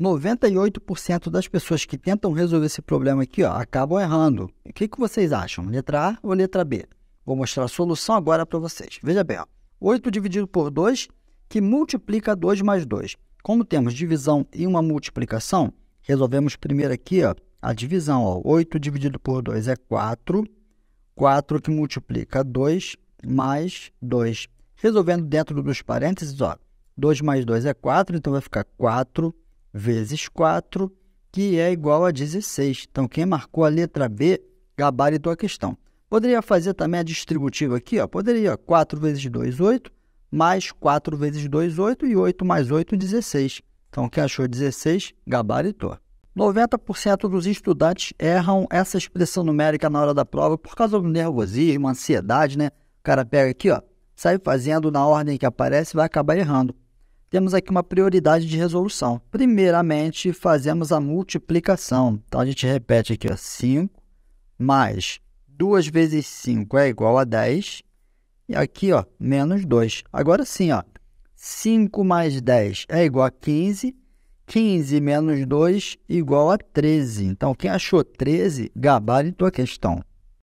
98% das pessoas que tentam resolver esse problema aqui ó, acabam errando. O que, que vocês acham? Letra A ou letra B? Vou mostrar a solução agora para vocês. Veja bem, ó, 8 dividido por 2, que multiplica 2 mais 2. Como temos divisão e uma multiplicação, resolvemos primeiro aqui ó, a divisão. Ó, 8 dividido por 2 é 4. 4 que multiplica 2 mais 2. Resolvendo dentro dos parênteses, ó, 2 mais 2 é 4, então vai ficar 4 vezes 4, que é igual a 16. Então, quem marcou a letra B, gabaritou a questão. Poderia fazer também a distributiva aqui, ó. poderia. Ó, 4 vezes 2, 8, mais 4 vezes 2, 8, e 8 mais 8, 16. Então, quem achou 16, gabaritou. 90% dos estudantes erram essa expressão numérica na hora da prova por causa do nervosismo, ansiedade, né? O cara pega aqui, ó, sai fazendo na ordem que aparece e vai acabar errando temos aqui uma prioridade de resolução. Primeiramente, fazemos a multiplicação. Então, a gente repete aqui, 5 mais 2 vezes 5 é igual a 10. E aqui, ó, menos 2. Agora sim, ó, 5 mais 10 é igual a 15. 15 menos 2 igual a 13. Então, quem achou 13, gabaritou a questão.